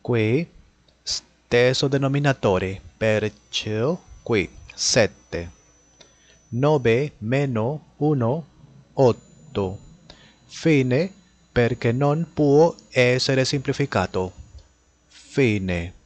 qui, stesso denominatore perciò qui 7. 9 meno 1, 8. Fine perché non può essere semplificato. Fine.